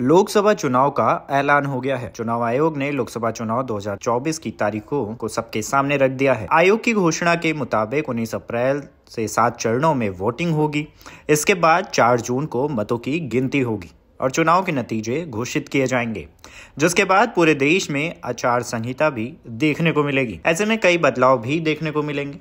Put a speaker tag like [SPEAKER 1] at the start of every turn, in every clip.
[SPEAKER 1] लोकसभा चुनाव का ऐलान हो गया है चुनाव आयोग ने लोकसभा चुनाव 2024 की तारीखों को सबके सामने रख दिया है आयोग की घोषणा के मुताबिक 19 अप्रैल से सात चरणों में वोटिंग होगी इसके बाद 4 जून को मतों की गिनती होगी और चुनाव के नतीजे घोषित किए जाएंगे जिसके बाद पूरे देश में आचार संहिता भी देखने को मिलेगी ऐसे में कई बदलाव भी देखने को मिलेंगे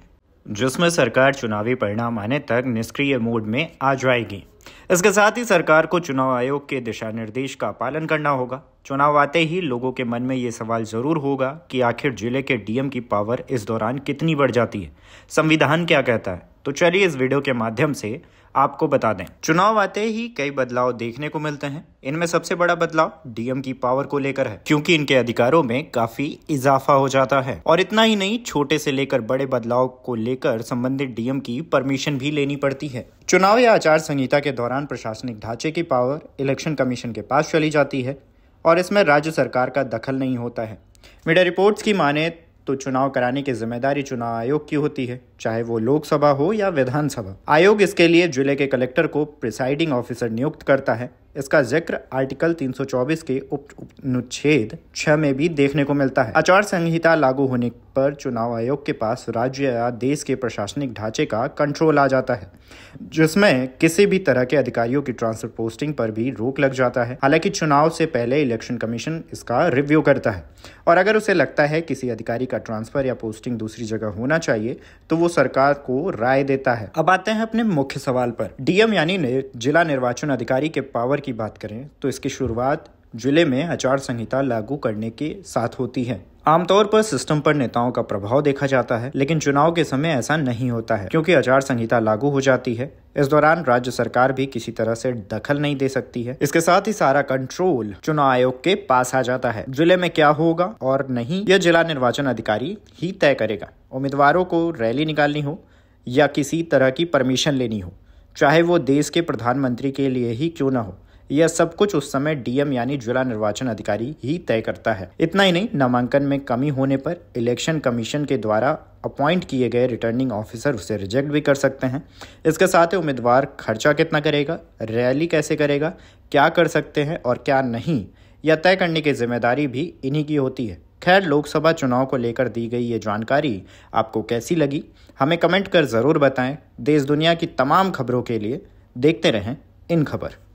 [SPEAKER 1] जिसमें सरकार चुनावी परिणाम आने तक निष्क्रिय मोड में आ जाएगी इसके साथ ही सरकार को चुनाव आयोग के दिशा निर्देश का पालन करना होगा चुनाव आते ही लोगों के मन में ये सवाल ज़रूर होगा कि आखिर जिले के डीएम की पावर इस दौरान कितनी बढ़ जाती है संविधान क्या कहता है तो चलिए इस वीडियो के माध्यम से आपको बता दें चुनाव आते ही कई बदलाव देखने को मिलते हैं इनमें सबसे बड़ा बदलाव डीएम की पावर को लेकर है क्योंकि इनके अधिकारों में काफी इजाफा हो जाता है और इतना ही नहीं छोटे से लेकर बड़े बदलाव को लेकर संबंधित डीएम की परमिशन भी लेनी पड़ती है चुनाव या आचार संहिता के दौरान प्रशासनिक ढांचे की पावर इलेक्शन कमीशन के पास चली जाती है और इसमें राज्य सरकार का दखल नहीं होता है मीडिया रिपोर्ट्स की माने तो चुनाव कराने की जिम्मेदारी चुनाव आयोग की होती है चाहे वो लोकसभा हो या विधानसभा आयोग इसके लिए जिले के कलेक्टर को प्रिसाइडिंग ऑफिसर नियुक्त करता है इसका जिक्र आर्टिकल 324 के उप अनुच्छेद छह में भी देखने को मिलता है आचार संहिता लागू होने पर चुनाव आयोग के पास राज्य या देश के प्रशासनिक ढांचे का कंट्रोल आ जाता है जिसमें किसी भी तरह के अधिकारियों की ट्रांसफर पोस्टिंग पर भी रोक लग जाता है हालांकि चुनाव से पहले इलेक्शन कमीशन इसका रिव्यू करता है और अगर उसे लगता है किसी अधिकारी का ट्रांसफर या पोस्टिंग दूसरी जगह होना चाहिए तो वो सरकार को राय देता है अब आते हैं अपने मुख्य सवाल पर डीएम यानी जिला निर्वाचन अधिकारी के पावर की बात करें तो इसकी शुरुआत जिले में आचार संहिता लागू करने के साथ होती है आमतौर पर सिस्टम पर नेताओं का प्रभाव देखा जाता है लेकिन चुनाव के समय ऐसा नहीं होता है क्योंकि आचार संहिता लागू हो जाती है इस दौरान राज्य सरकार भी किसी तरह से दखल नहीं दे सकती है इसके साथ ही सारा कंट्रोल चुनाव आयोग के पास आ जाता है जिले में क्या होगा और नहीं यह जिला निर्वाचन अधिकारी ही तय करेगा उम्मीदवारों को रैली निकालनी हो या किसी तरह की परमिशन लेनी हो चाहे वो देश के प्रधानमंत्री के लिए ही क्यों ना हो यह सब कुछ उस समय डीएम यानी जिला निर्वाचन अधिकारी ही तय करता है इतना ही नहीं नामांकन में कमी होने पर इलेक्शन कमीशन के द्वारा अपॉइंट किए गए रिटर्निंग ऑफिसर उसे रिजेक्ट भी कर सकते हैं इसके साथ ही उम्मीदवार खर्चा कितना करेगा रैली कैसे करेगा क्या कर सकते हैं और क्या नहीं यह तय करने की जिम्मेदारी भी इन्हीं की होती है खैर लोकसभा चुनाव को लेकर दी गई ये जानकारी आपको कैसी लगी हमें कमेंट कर ज़रूर बताएं देश दुनिया की तमाम खबरों के लिए देखते रहें इन खबर